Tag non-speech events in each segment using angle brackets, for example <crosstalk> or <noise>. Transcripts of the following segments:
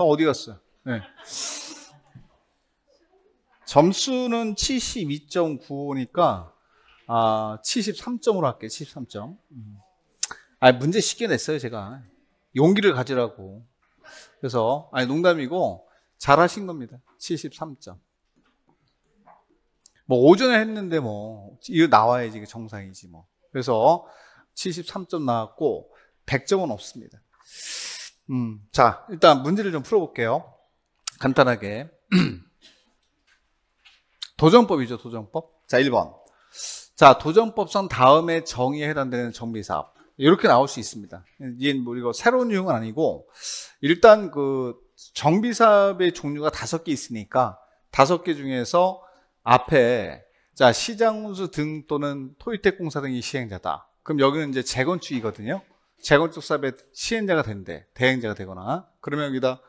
다 어디 갔어요? 네. 점수는 72.95니까 아, 73점으로 할게요. 73점. 음. 아, 문제 쉽게 냈어요, 제가. 용기를 가지라고. 그래서 아니 농담이고 잘하신 겁니다. 73점. 뭐 오전에 했는데 뭐 이거 나와야지 이게 정상이지 뭐. 그래서 73점 나왔고 100점은 없습니다. 음. 자, 일단 문제를 좀 풀어볼게요. 간단하게. <clears throat> 도전법이죠도전법 자, 1번. 자, 도전법상 다음에 정의에 해당되는 정비사업. 이렇게 나올 수 있습니다. 이건 뭐 이거 새로운 유형은 아니고, 일단 그 정비사업의 종류가 다섯 개 있으니까, 다섯 개 중에서 앞에, 자, 시장운수 등 또는 토이택공사 등이 시행자다. 그럼 여기는 이제 재건축이거든요. 재건축 사업의 시행자가 된대 대행자가 되거나 그러면 여기다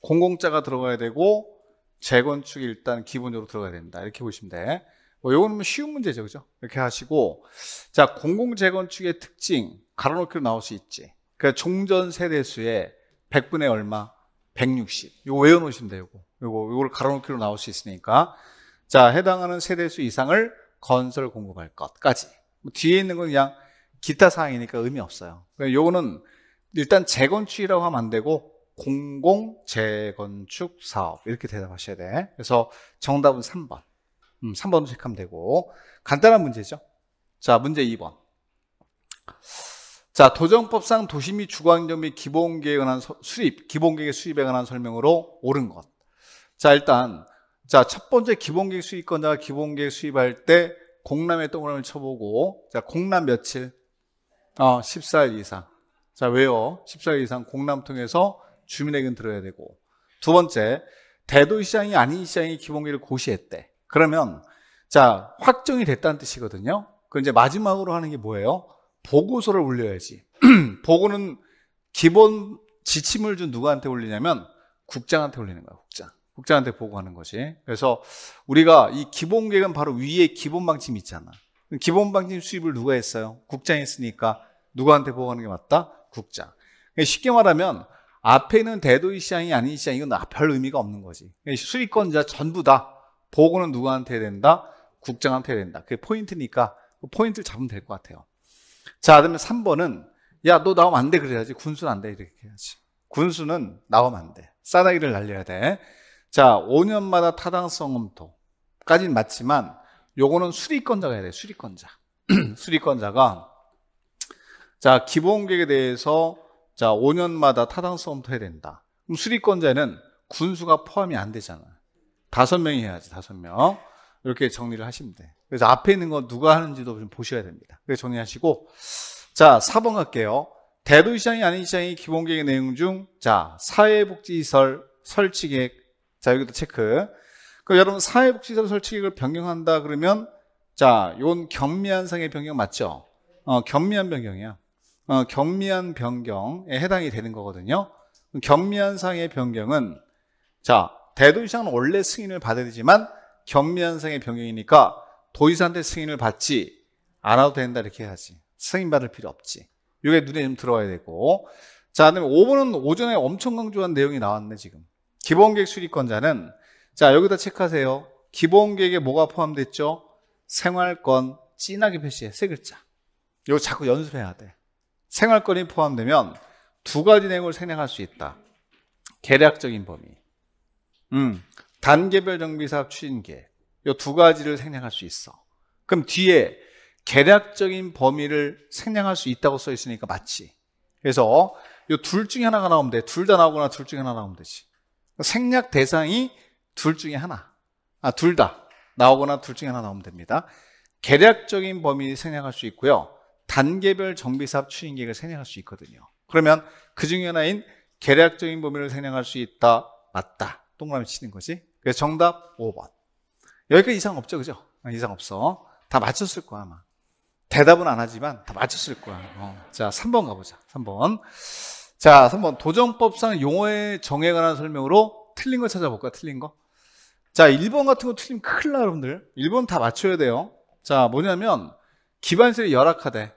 공공자가 들어가야 되고 재건축이 일단 기본적으로 들어가야 된다 이렇게 보시면 돼. 뭐 요거는 뭐 쉬운 문제죠, 그죠? 이렇게 하시고 자 공공 재건축의 특징 가로놓기로 나올 수 있지. 그 종전 세대수의 100분의 얼마 160. 요거 외워놓으시면 돼요. 요거 요거 요걸 가로놓기로 나올 수 있으니까 자 해당하는 세대수 이상을 건설 공급할 것까지. 뭐 뒤에 있는 건 그냥 기타 사항이니까 의미 없어요. 네, 요거는 일단 재건축이라고 하면 안 되고 공공 재건축 사업 이렇게 대답하셔야 돼. 그래서 정답은 3번. 음, 3번으로 체크하면 되고 간단한 문제죠. 자, 문제 2번. 자, 도정법상 도시 및 주거환경 및 기본계획에 관한 서, 수립, 기본계획 의 수립에 관한 설명으로 옳은 것. 자, 일단 자, 첫 번째 기본계획 수입권자가 기본계획 수입할때 공람의 동그라미를 쳐보고 자, 공람 며칠? 어, 아, 14일 이상. 자, 왜요? 14일 이상 공람 통해서 주민의견 들어야 되고. 두 번째, 대도시장이 아닌 시장이 기본기를 고시했대. 그러면, 자, 확정이 됐다는 뜻이거든요. 그 이제 마지막으로 하는 게 뭐예요? 보고서를 올려야지. <clears throat> 보고는 기본 지침을 준 누구한테 올리냐면 국장한테 올리는 거야, 국장. 국장한테 보고하는 거지. 그래서 우리가 이 기본 계획은 바로 위에 기본 방침이 있잖아. 기본 방진 수입을 누가 했어요? 국장이 했으니까 누구한테 보고하는 게 맞다? 국장. 그러니까 쉽게 말하면 앞에 있는 대도이 시장이 아닌 시장 이건 별 의미가 없는 거지. 그러니까 수익권자 전부 다 보고는 누구한테 해야 된다? 국장한테 해야 된다. 그게 포인트니까 그 포인트를 잡으면 될 것 같아요. 자, 그러면 3번은 야, 너 나오면 안 돼 그래야지. 군수는 안 돼. 이렇게 해야지. 군수는 나오면 안 돼. 싸다기를 날려야 돼. 자, 5년마다 타당성 검토까지는 맞지만 요거는 수리권자가 해야 돼요. 수리권자. <clears throat> 수리권자가 자, 기본 계획에 대해서 자, 5년마다 타당성부터 해야 된다. 그럼 수리권자는 군수가 포함이 안 되잖아. 다섯 명이 해야지, 다섯 명. 이렇게 정리를 하시면 돼. 그래서 앞에 있는 건 누가 하는지도 좀 보셔야 됩니다. 그래서 정리하시고. 자, 4번 갈게요. 대도시장이 아닌 시장이 기본 계획 내용 중, 자, 사회복지시설 설치 계획. 자, 여기도 체크. 그 여러분 사회복지사로 설치기획 변경한다 그러면 자, 요건 경미한상의 변경 맞죠? 어, 경미한 변경이야. 어, 경미한 변경에 해당이 되는 거거든요. 경미한상의 변경은 자, 대도시장은 원래 승인을 받아야 되지만 경미한상의 변경이니까 도지사한테 승인을 받지 않아도 된다 이렇게 해야지. 승인받을 필요 없지. 이게 눈에 좀 들어와야 되고 자, 그다음에 5번은 오전에 엄청 강조한 내용이 나왔네 지금. 기본계획 수립권자는 자, 여기다 체크하세요. 기본 계획에 뭐가 포함됐죠? 생활권 진하게 표시해. 세 글자. 이거 자꾸 연습해야 돼. 생활권이 포함되면 두 가지 내용을 생략할 수 있다. 계략적인 범위. 음, 단계별 정비사업 추진 계획. 이두 가지를 생략할 수 있어. 그럼 뒤에 계략적인 범위를 생략할 수 있다고 써 있으니까 맞지. 그래서 이 둘 중에 하나가 나오면 돼. 둘 다 나오거나 둘 중에 하나 나오면 되지. 생략 대상이 둘 중에 하나, 아, 둘다 나오거나 둘 중에 하나 나오면 됩니다. 개략적인 범위 생략할 수 있고요. 단계별 정비사업 추진 계획을 생략할 수 있거든요. 그러면 그 중에 하나인 개략적인 범위를 생략할 수 있다. 맞다. 동그라미 치는 거지. 그래서 정답 5번. 여기까지 이상 없죠, 그죠? 아, 이상 없어. 다 맞췄을 거야, 아마. 대답은 안 하지만 다 맞췄을 거야. 어. 자, 3번 가보자. 3번. 자, 3번. 도정법상 용어의 정에 관한 설명으로 틀린 거 찾아볼까? 틀린 거? 자, 1번 같은 거 틀리면 큰일 나, 여러분들. 1번 다 맞춰야 돼요. 자, 뭐냐면, 기반설이 열악하대.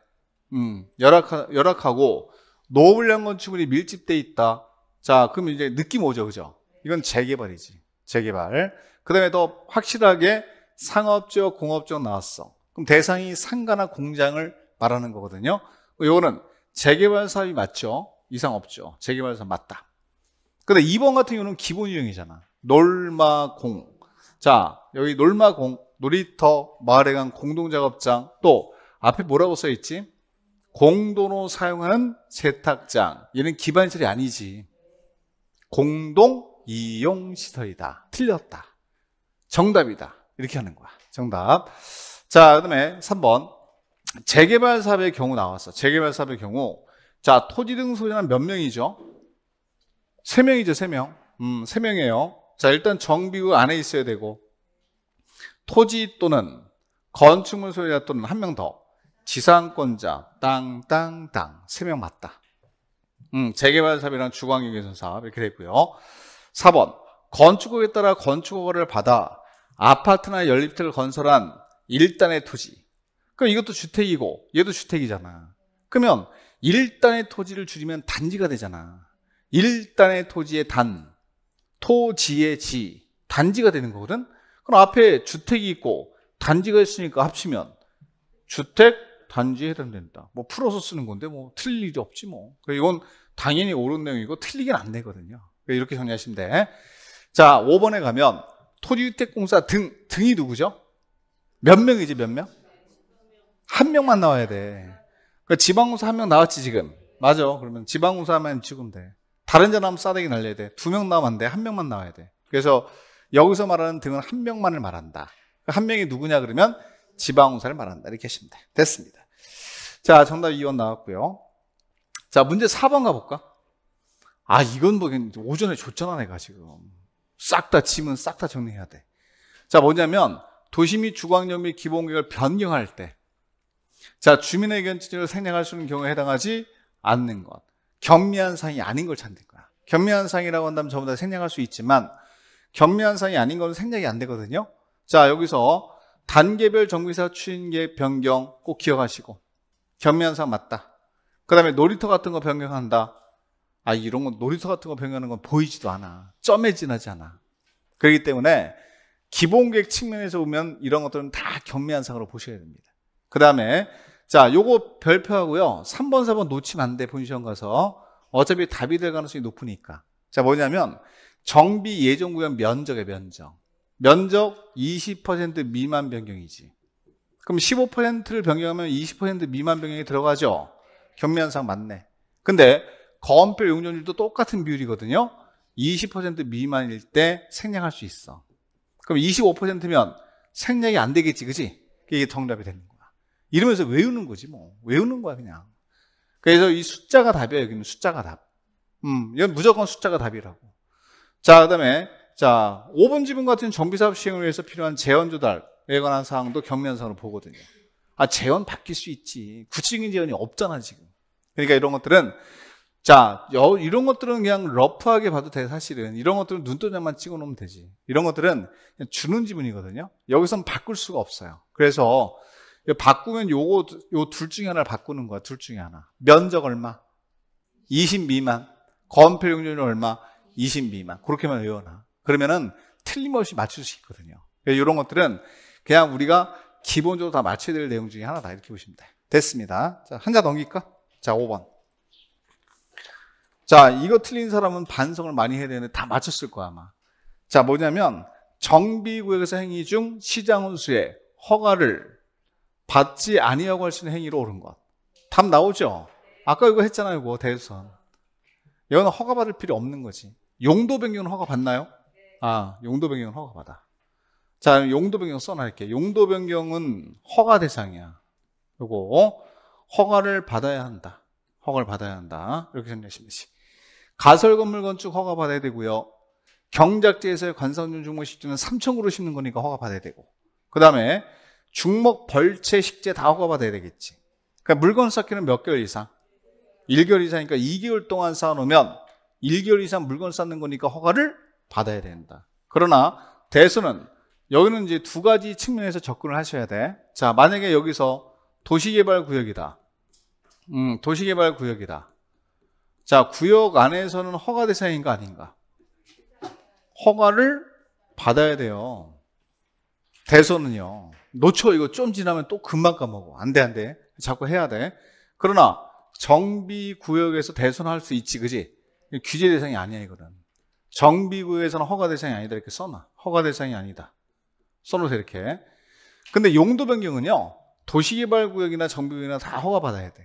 음, 열악하, 열악하고, 노후불량 건축물이 밀집돼 있다. 자, 그럼 이제 느낌 오죠, 그죠? 이건 재개발이지. 재개발. 그 다음에 더 확실하게 상업지역, 공업지역 나왔어. 그럼 대상이 상가나 공장을 말하는 거거든요. 요거는 재개발 사업이 맞죠? 이상 없죠. 재개발 사업 맞다. 근데 2번 같은 경우는 기본 유형이잖아. 놀마공. 자, 여기 놀마공, 놀이터, 마을에 간 공동작업장, 또 앞에 뭐라고 써있지? 공동으로 사용하는 세탁장. 얘는 기반시설이 아니지. 공동 이용시설이다. 틀렸다. 정답이다. 이렇게 하는 거야. 정답. 자, 그 다음에 3번. 재개발 사업의 경우 나왔어. 재개발 사업의 경우. 자, 토지 등소유자는 몇 명이죠? 3명이죠, 3명. 음, 3명이에요. 자, 일단 정비구 안에 있어야 되고 토지 또는 건축물 소유자 또는 한 명 더. 지상권자 땅 땅 땅 세 명 맞다. 음, 재개발 사업이랑 주거환경개선 사업 이렇게 되고요. 4번 건축업에 따라 건축허가를 받아 아파트나 연립주택을 건설한 1단의 토지. 그럼 이것도 주택이고 얘도 주택이잖아. 그러면 1단의 토지를 줄이면 단지가 되잖아. 1단의 토지의 단 토지의 지, 단지가 되는 거거든? 그럼 앞에 주택이 있고 단지가 있으니까 합치면 주택, 단지에 해당된다. 뭐 풀어서 쓰는 건데 뭐 틀릴 일이 없지 뭐. 그래서 그러니까 이건 당연히 옳은 내용이고 틀리긴 안 되거든요. 그러니까 이렇게 정리하시면 돼. 자, 5번에 가면 토지주택공사 등, 등이 누구죠? 몇 명이지 몇 명? 한 명만 나와야 돼. 그러니까 지방공사 한 명 나왔지 지금. 맞아. 그러면 지방공사 하면 지금 돼. 다른 전화하면 싸대기 날려야 돼. 두 명 나오면 안 돼. 한 명만 나와야 돼. 그래서 여기서 말하는 등은 한 명만을 말한다. 그러니까 한 명이 누구냐 그러면 지방운사를 말한다. 이렇게 하시면 돼. 됐습니다. 자, 정답 2번 나왔고요. 자, 문제 4번 가볼까? 아, 이건 뭐, 오전에 줬잖아, 내가 지금. 싹다 짐은 싹다 정리해야 돼. 자, 뭐냐면, 도시 및주광역및 기본계획을 변경할 때, 자, 주민의 견지를 생략할 수 있는 경우에 해당하지 않는 것. 견미한 상이 아닌 걸 찾는 거야. 견미한 상이라고 한다면 전부 다 생략할 수 있지만 견미한 상이 아닌 건 생략이 안 되거든요. 자, 여기서 단계별 정비사 추인계 변경 꼭 기억하시고 견미한 상 맞다. 그 다음에 놀이터 같은 거 변경한다. 아, 이런 건 놀이터 같은 거 변경하는 건 보이지도 않아. 점에 지나지 않아. 그렇기 때문에 기본 계획 측면에서 보면 이런 것들은 다 견미한 상으로 보셔야 됩니다. 그 다음에 자, 요거 별표하고요. 3번, 4번 놓치면 안 돼, 본시험 가서. 어차피 답이 될 가능성이 높으니까. 자, 뭐냐면, 정비 예정구역 면적의 면적. 면적 20% 미만 변경이지. 그럼 15%를 변경하면 20% 미만 변경이 들어가죠. 경면상 맞네. 근데 건별 용적률도 똑같은 비율이거든요. 20% 미만일 때 생략할 수 있어. 그럼 25%면 생략이 안 되겠지, 그지? 이게 정답이 되는 거야. 이러면서 외우는 거지 뭐. 외우는 거야 그냥. 그래서 이 숫자가 답이야 여기는 숫자가 답. 음, 이건 무조건 숫자가 답이라고. 자, 그다음에 자, 5번 지문 같은 정비사업 시행을 위해서 필요한 재원 조달에 관한 사항도 경련상으로 보거든요. 아, 재원 바뀔 수 있지. 구체적인 재원이 없잖아, 지금. 그러니까 이런 것들은 자, 여, 이런 것들은 그냥 러프하게 봐도 돼, 사실은. 이런 것들은 눈도장만 찍어 놓으면 되지. 이런 것들은 주는 지문이거든요 여기선 바꿀 수가 없어요. 그래서 바꾸면 요거 요 둘 중에 하나를 바꾸는 거야. 둘 중에 하나. 면적 얼마? 20 미만. 건폐 용률은 얼마? 20 미만. 그렇게만 외워놔. 그러면은 틀림없이 맞출 수 있거든요. 이런 것들은 그냥 우리가 기본적으로 다 맞춰야 될 내용 중에 하나다. 이렇게 보시면 돼. 됐습니다. 자, 한자 넘길까? 자, 5번. 자, 이거 틀린 사람은 반성을 많이 해야 되는데 다 맞췄을 거야, 아마. 자, 뭐냐면 정비구역에서 행위 중 시장 운수에 허가를 받지 아니하고 할 수 있는 행위로 옳은 것. 답 나오죠? 아까 이거 했잖아요, 그거 대선. 여기는 허가받을 필요 없는 거지. 용도 변경은 허가받나요? 아, 용도 변경은 허가받아. 자, 용도 변경 써놔할게. 용도 변경은 허가 대상이야. 요거 어? 허가를 받아야 한다. 허가를 받아야 한다. 이렇게 정리하시면 되지. 가설 건물 건축 허가 받아야 되고요. 경작지에서의 관상용 중목식주는 3천 으로 심는 거니까 허가 받아야 되고. 그 다음에 중목, 벌채, 식재 다허가받아야 되겠지. 그러니까 물건 쌓기는 몇 개월 이상? 1개월 이상이니까 2개월 동안 쌓아놓으면 1개월 이상 물건 쌓는 거니까 허가를 받아야 된다. 그러나 대수는 여기는 이제 두 가지 측면에서 접근을 하셔야 돼. 자, 만약에 여기서 도시개발 구역이다. 음, 도시개발 구역이다. 자, 구역 안에서는 허가 대상인가 아닌가? 허가를 받아야 돼요. 대소는요. 놓쳐 이거 좀 지나면 또 금방 까먹어. 안 돼, 안 돼. 자꾸 해야 돼. 그러나 정비 구역에서 대선할 수 있지, 그지? 규제 대상이 아니야, 이거는. 정비 구역에서는 허가 대상이 아니다 이렇게 써놔. 허가 대상이 아니다. 써놓으세요, 이렇게. 근데 용도 변경은요. 도시개발 구역이나 정비 구역이나 다 허가 받아야 돼.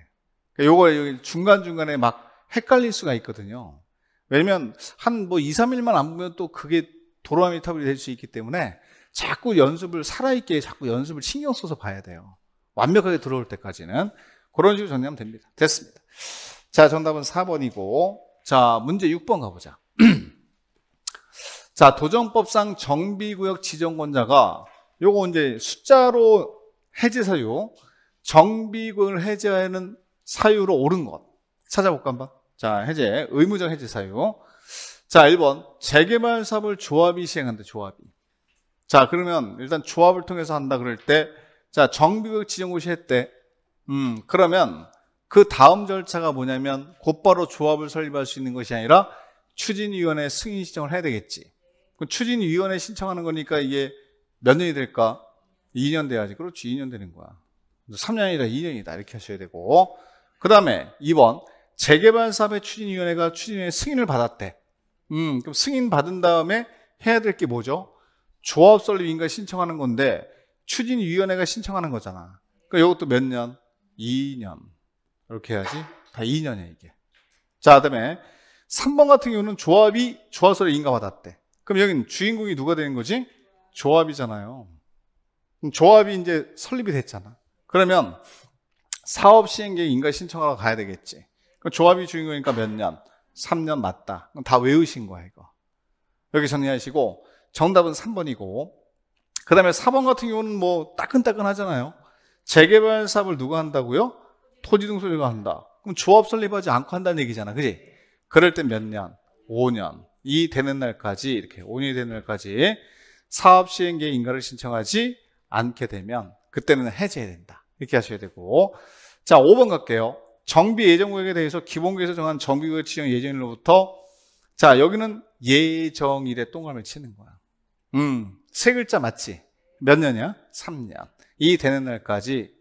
그러니까 요거 여기 중간중간에 막 헷갈릴 수가 있거든요. 왜냐면 한 뭐 2, 3일만 안 보면 또 그게 도로함미 타블이 될 수 있기 때문에 자꾸 연습을 살아있게 자꾸 연습을 신경 써서 봐야 돼요. 완벽하게 들어올 때까지는 그런 식으로 정리하면 됩니다. 됐습니다. 자, 정답은 4번이고 자, 문제 6번 가보자. <clears throat> 자, 도정법상 정비구역 지정권자가 요거 이제 숫자로 해제 사유, 정비구역을 해제하는 사유로 옳은 것 찾아볼까 한번. 자, 해제, 의무적 해제 사유. 자, 1번 재개발 사업을 조합이 시행한다. 조합이. 자 그러면 일단 조합을 통해서 한다 그럴 때 자정비구 지정고시 했대 음 그러면 그 다음 절차가 뭐냐면 곧바로 조합을 설립할 수 있는 것이 아니라 추진위원회 승인 신청을 해야 되겠지 그 추진위원회 신청하는 거니까 이게 몇 년이 될까? 2년 돼야지 그렇지 2년 되는 거야 3년이다 2년이다 이렇게 하셔야 되고 그 다음에 2번 재개발 사업의 추진위원회가 추진위원회 승인을 받았대 음 그럼 승인 받은 다음에 해야 될 게 뭐죠? 조합설립 인가 신청하는 건데 추진위원회가 신청하는 거잖아. 그러니까 이것도 몇 년? 2년. 이렇게 해야지. 다 2년이야, 이게. 자, 그 다음에 3번 같은 경우는 조합이 조합설립 인가받았대. 그럼 여기는 주인공이 누가 되는 거지? 조합이잖아요. 조합이 이제 설립이 됐잖아. 그러면 사업 시행계획 인가 신청하러 가야 되겠지. 그럼 조합이 주인공이니까 몇 년? 3년 맞다. 다 외우신 거야, 이거. 여기 정리하시고 정답은 3번이고 그 다음에 4번 같은 경우는 뭐 따끈따끈 하잖아요. 재개발 사업을 누가 한다고요? 토지등소리가 한다. 그럼 조합 설립하지 않고 한다는 얘기잖아. 그지? 그럴 때 몇 년? 5년. 이 되는 날까지 이렇게 5년이 되는 날까지 사업 시행계 인가를 신청하지 않게 되면 그때는 해제해야 된다. 이렇게 하셔야 되고 자 5번 갈게요. 정비 예정구역에 대해서 기본계에서 정한 정비구역 지정 예정일로부터 자 여기는 예정일에 똥감을 치는 거야. 음, 세 글자 맞지? 몇 년이야? 3년. 이 되는 날까지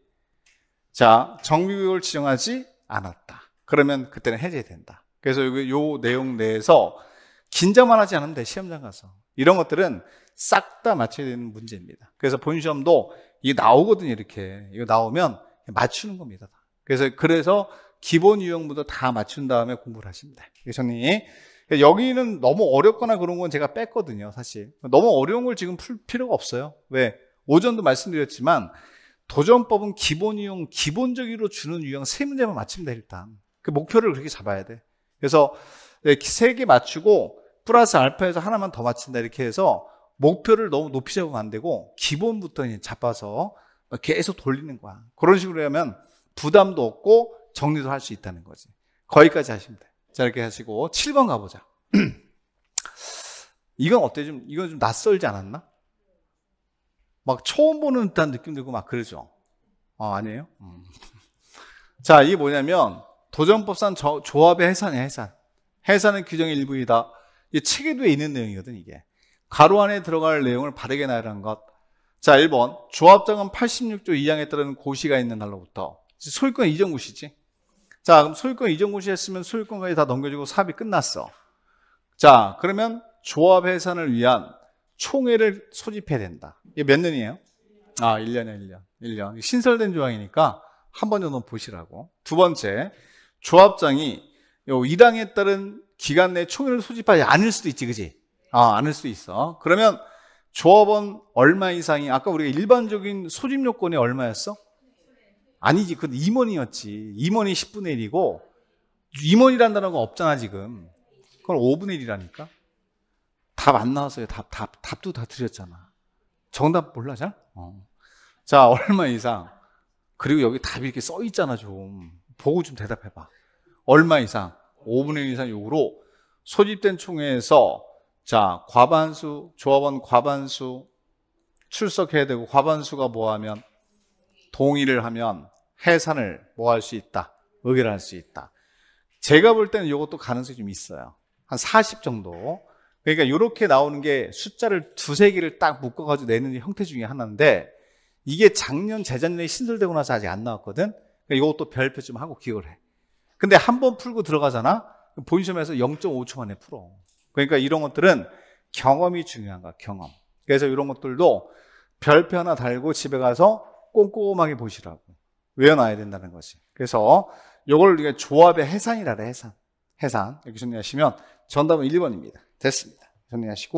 자, 정규율을 지정하지 않았다. 그러면 그때는 해제된다. 그래서 요, 요 내용 내에서 긴장만 하지 않으면 돼, 시험장 가서. 이런 것들은 싹 다 맞춰야 되는 문제입니다. 그래서 본 시험도 이게 나오거든요, 이렇게. 이거 나오면 맞추는 겁니다. 그래서, 그래서 기본 유형부터 다 맞춘 다음에 공부를 하시면 돼. 저는 네, 그러니까 여기는 너무 어렵거나 그런 건 제가 뺐거든요, 사실. 너무 어려운 걸 지금 풀 필요가 없어요. 왜? 오전도 말씀드렸지만 도전법은 기본 이용 기본적으로 주는 유형 세 문제만 맞추면 돼, 일단. 그 목표를 그렇게 잡아야 돼. 그래서 네, 세개 맞추고 플러스 알파에서 하나만 더 맞춘다 이렇게 해서 목표를 너무 높이 잡으면 안 되고 기본부터 이제 잡아서 계속 돌리는 거야. 그런 식으로 하면 부담도 없고 정리도 할 수 있다는 거지. 거기까지 하시면 돼. 자, 이렇게 하시고 7번 가보자. <clears throat> 이건 어때? 좀, 이건 좀 낯설지 않았나? 막 처음 보는 듯한 느낌 들고 막 그러죠. 아, 아니에요? 음. <laughs> 자, 이게 뭐냐면 도전법상 저, 조합의 해산이에 해산. 해산은 규정의 일부이다. 이책에도 있는 내용이거든, 이게. 가로 안에 들어갈 내용을 바르게 나열한 것. 자, 1번. 조합장은 86조 2항에 따른 고시가 있는 날로부터. 소유권 이전 고시지. 자, 그럼 소유권 이전고시 했으면 소유권까지 다 넘겨주고 사업이 끝났어. 자, 그러면 조합해산을 위한 총회를 소집해야 된다. 이게 몇 년이에요? 아, 1년이야, 1년. 1년. 신설된 조항이니까 한 번 정도 보시라고. 두 번째, 조합장이 요 1항에 따른 기간 내 총회를 소집하지 않을 수도 있지, 그지? 아, 않을 수 있어. 그러면 조합원 얼마 이상이, 아까 우리가 일반적인 소집 요건이 얼마였어? 아니지. 그 임원이었지. 임원이 10분의 1이고 임원이란 단어가 없잖아 지금. 그걸 5분의 1이라니까. 답 안 나왔어요. 답, 답, 답도 다 드렸잖아. 정답 몰라 잘? 어. 자 <laughs> 얼마 이상. 그리고 여기 답이 이렇게 써 있잖아 좀. 보고 좀 대답해봐. 얼마 이상? 5분의 1 이상 요구로 소집된 총회에서 자 과반수 조합원 과반수 출석해야 되고 과반수가 뭐하면 동의를 하면 해산을 뭐 할 수 있다? 의결할 수 있다. 제가 볼 때는 이것도 가능성이 좀 있어요. 한 40 정도. 그러니까 이렇게 나오는 게 숫자를 두세 개를 딱 묶어가지고 내는 형태 중에 하나인데 이게 작년, 재작년에 신설되고 나서 아직 안 나왔거든? 그러니까 이것도 별표 좀 하고 기억을 해. 근데 한 번 풀고 들어가잖아? 본시험에서 0.5초 만에 풀어. 그러니까 이런 것들은 경험이 중요한 거야, 경험. 그래서 이런 것들도 별표 하나 달고 집에 가서 꼼꼼하게 보시라고. 외워놔야 된다는 거지. 그래서 요걸 우리가 조합의 해산이라 해, 해산. 해산. 이렇게 정리하시면 정답은 1번입니다. 됐습니다. 정리하시고.